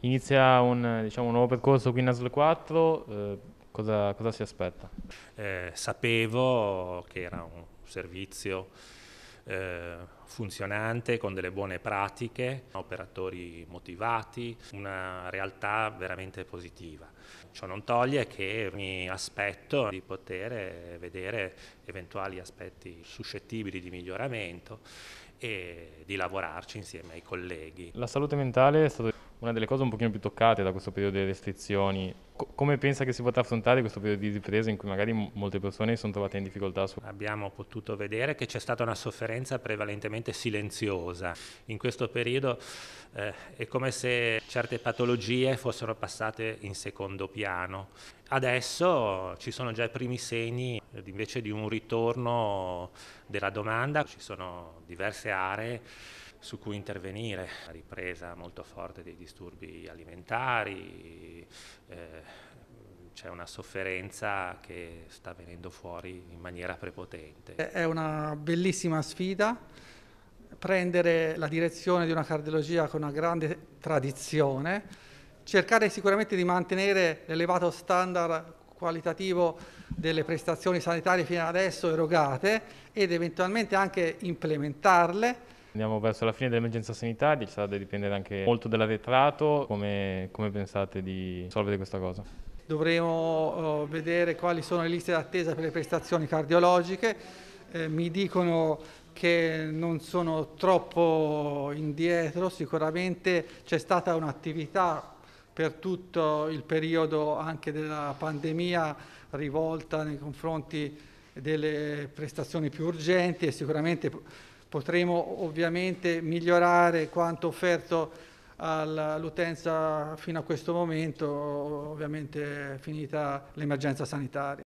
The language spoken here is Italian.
inizia un, diciamo, un nuovo percorso qui in ASL 4, eh, cosa, cosa, si aspetta? Eh, sapevo che era un servizio eh, funzionante con delle buone pratiche, operatori motivati, una realtà veramente positiva. Ciò non toglie che mi aspetto di poter eh, vedere eventuali aspetti suscettibili di miglioramento e di lavorarci insieme ai colleghi. La salute mentale è stata una delle cose un pochino più toccate da questo periodo delle restrizioni. Co- come pensa che si potrà affrontare questo periodo di ripresa in cui magari m- molte persone si sono trovate in difficoltà? Su- Abbiamo potuto vedere che c'è stata una sofferenza prevalentemente silenziosa. In questo periodo eh, è come se certe patologie fossero passate in secondo piano. Adesso ci sono già i primi segni eh, invece di un ritorno della domanda, ci sono diverse aree su cui intervenire, la ripresa molto forte dei disturbi alimentari, eh, c'è una sofferenza che sta venendo fuori in maniera prepotente. È una bellissima sfida prendere la direzione di una cardiologia con una grande tradizione, cercare sicuramente di mantenere l'elevato standard qualitativo delle prestazioni sanitarie fino adesso erogate ed eventualmente anche implementarle Andiamo verso la fine dell'emergenza sanitaria, ci sarà da dipendere anche molto dall'arretrato, come, come pensate di risolvere questa cosa? Dovremo oh, vedere quali sono le liste d'attesa per le prestazioni cardiologiche, eh, mi dicono che non sono troppo indietro, sicuramente c'è stata un'attività per tutto il periodo anche della pandemia rivolta nei confronti delle prestazioni più urgenti e sicuramente Potremo ovviamente migliorare quanto offerto all'utenza fino a questo momento, ovviamente finita l'emergenza sanitaria.